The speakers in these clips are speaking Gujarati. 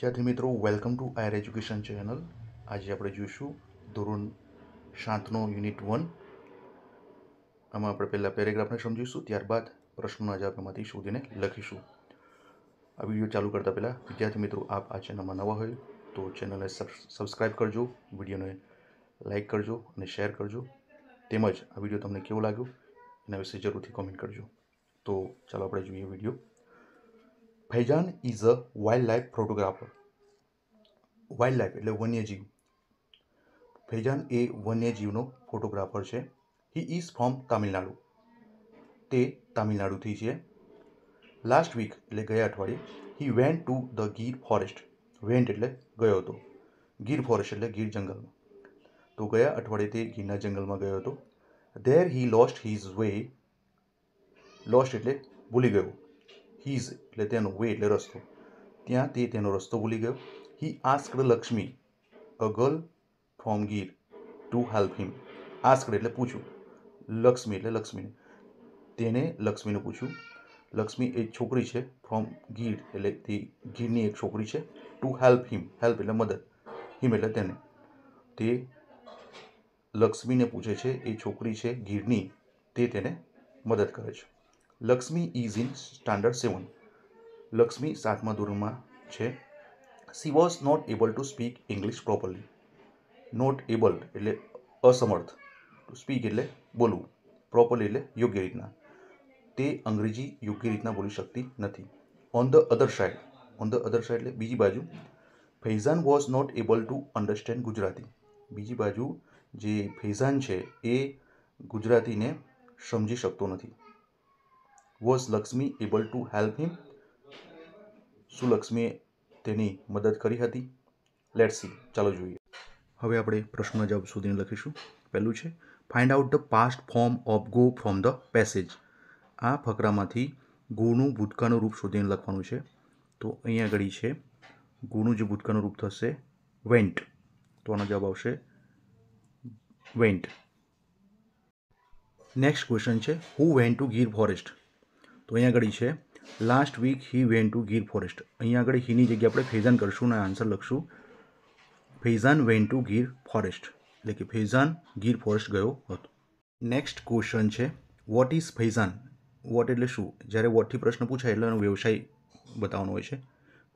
વિદ્યાર્થી મિત્રો welcome to our education channel આજે આપણે જોઈશું ધોરણ સાતનો યુનિટ વન આમાં આપણે પહેલાં પેરેગ્રાફને સમજીશું ત્યારબાદ પ્રશ્નોના જવાબ એમાંથી શોધીને લખીશું આ વિડીયો ચાલુ કરતાં પહેલાં વિદ્યાર્થી મિત્રો આપ આ ચેનલમાં નવા હોય તો ચેનલને સબસ્ક્રાઈબ કરજો વિડીયોને લાઇક કરજો અને શેર કરજો તેમજ આ વિડીયો તમને કેવો લાગ્યો એના વિશે જરૂરથી કોમેન્ટ કરજો તો ચાલો આપણે જોઈએ video Faizan is a wildlife photographer wildlife એટલે વન્યજીવ ફૈજાન એ વન્યજીવનો ફોટોગ્રાફર છે હી ઇઝ ફ્રોમ તામિલનાડુ તે તામિલનાડુથી છે લાસ્ટ વીક એટલે ગયા અઠવાડિયે he went to the Gir forest went એટલે ગયો હતો ગીર ફોરેસ્ટ એટલે ગીર જંગલમાં તો ગયા અઠવાડિયે તે ગીરના જંગલમાં ગયો હતો there he lost his way lost એટલે ભૂલી ગયો હિઝ એટલે તેનો વે એટલે રસ્તો ત્યાં તે તેનો રસ્તો ભૂલી ગયો he asked Lakshmi a girl from Gir to help him asked એટલે પૂછ્યું લક્ષ્મી એટલે લક્ષ્મીને તેને લક્ષ્મીને પૂછ્યું લક્ષ્મી એક છોકરી છે ફ્રોમ ગીર એટલે તે ગીરની એક છોકરી છે ટુ હેલ્પ હિમ હેલ્પ એટલે મદદ હિમ એટલે તેને તે લક્ષ્મીને પૂછે છે એ છોકરી છે ગીરની તે તેને મદદ કરે છે Lakshmi is in standard seven Lakshmi સાતમા ધોરણમાં છે she was not able to speak English properly not able એટલે અસમર્થ ટુ સ્પીક એટલે બોલવું પ્રોપરલી એટલે યોગ્ય રીતના તે અંગ્રેજી યોગ્ય રીતના બોલી શકતી નથી on the other side on the other side એટલે બીજી બાજુ Faizan was not able to understand Gujarati બીજી બાજુ જે ફૈઝાન છે એ ગુજરાતીને સમજી શકતો નથી was Lakshmi able to help him શું લક્ષ્મીએ તેની મદદ કરી હતી લેટ સી ચાલો જોઈએ હવે આપણે પ્રશ્નના જવાબ શોધીને લખીશું પહેલું છે find out the past form of go from the passage આ ફકરામાંથી ગોનું ભૂતકાળનું રૂપ શોધીને લખવાનું છે તો અહીંયા આગળ છે ગોનું જે ભૂતકાળનું રૂપ થશે વેન્ટ તો આનો જવાબ આવશે વેન્ટ નેક્સ્ટ ક્વેશ્ચન છે who went to Gir forest તો અહીંયા આગળ છે last week he went to Gir forest અહીંયા આગળ હીની જગ્યા આપણે ફેઝાન કરશું અને આન્સર લખશું Faizan went to Gir forest એટલે કે ફેઝાન ગીર ફોરેસ્ટ ગયો હતો નેક્સ્ટ ક્વેશ્ચન છે વોટ ઇઝ ફૈઝાન વોટ એટલે શું જ્યારે વોટથી પ્રશ્ન પૂછાય એટલે એનો વ્યવસાય બતાવવાનો હોય છે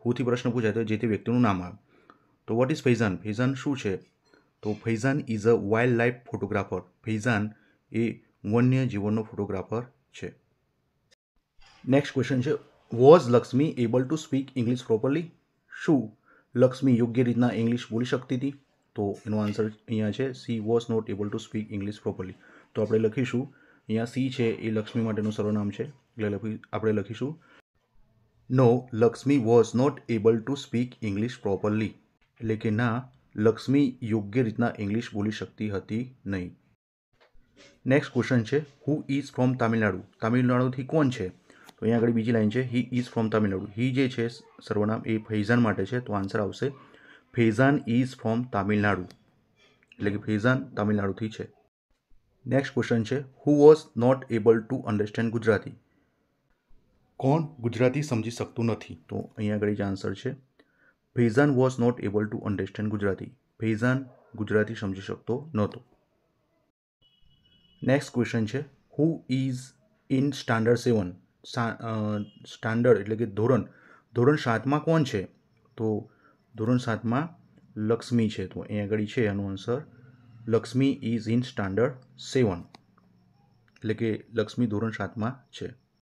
હુથી પ્રશ્ન પૂછાય તો જે તે વ્યક્તિનું નામ આવે તો વોટ ઇઝ ફૈઝાન ફૈઝાન શું છે તો Faizan is a wildlife photographer Faizan એ વન્ય જીવનનો ફોટોગ્રાફર છે નેક્સ્ટ ક્વેશ્ચન છે was Lakshmi able to speak English properly શું લક્ષ્મી યોગ્ય રીતના ઇંગ્લિશ બોલી શકતી હતી તો એનો આન્સર અહીંયા છે she was not able to speak English properly તો આપણે લખીશું અહીંયા સી છે એ લક્ષ્મી માટેનું સર્વનામ છે એટલે આપણે લખીશું no Lakshmi was not able to speak English properly એટલે કે ના લક્ષ્મી યોગ્ય રીતના ઇંગ્લિશ બોલી શકતી હતી નહીં નેક્સ્ટ ક્વેશ્ચન છે હુ ઇઝ ફ્રોમ તામિલનાડુ તામિલનાડુથી કોણ છે અહીંયા આગળ બીજી લાઈન છે he is from Tamil Nadu he જે છે સર્વનામ એ ફૈઝાન માટે છે તો આન્સર આવશે ફેઝાન ઇઝ ફ્રોમ તામિલનાડુ એટલે કે ફૈઝાન તામિલનાડુથી છે નેક્સ્ટ ક્વેશ્ચન છે who was not able to understand Gujarati કોણ ગુજરાતી સમજી શકતું નથી તો અહીંયા આગળ જે આન્સર છે Faizan was not able to understand Gujarati Faizan Gujarati સમજી શકતો નહોતો નેક્સ્ટ ક્વેશ્ચન છે who is in standard seven standard એટલે કે ધોરણ ધોરણ સાતમાં કોણ છે તો ધોરણ સાતમાં લક્ષ્મી છે તો અહીં આગળ છે એનો answer Lakshmi is in standard seven એટલે કે લક્ષ્મી ધોરણ સાતમાં છે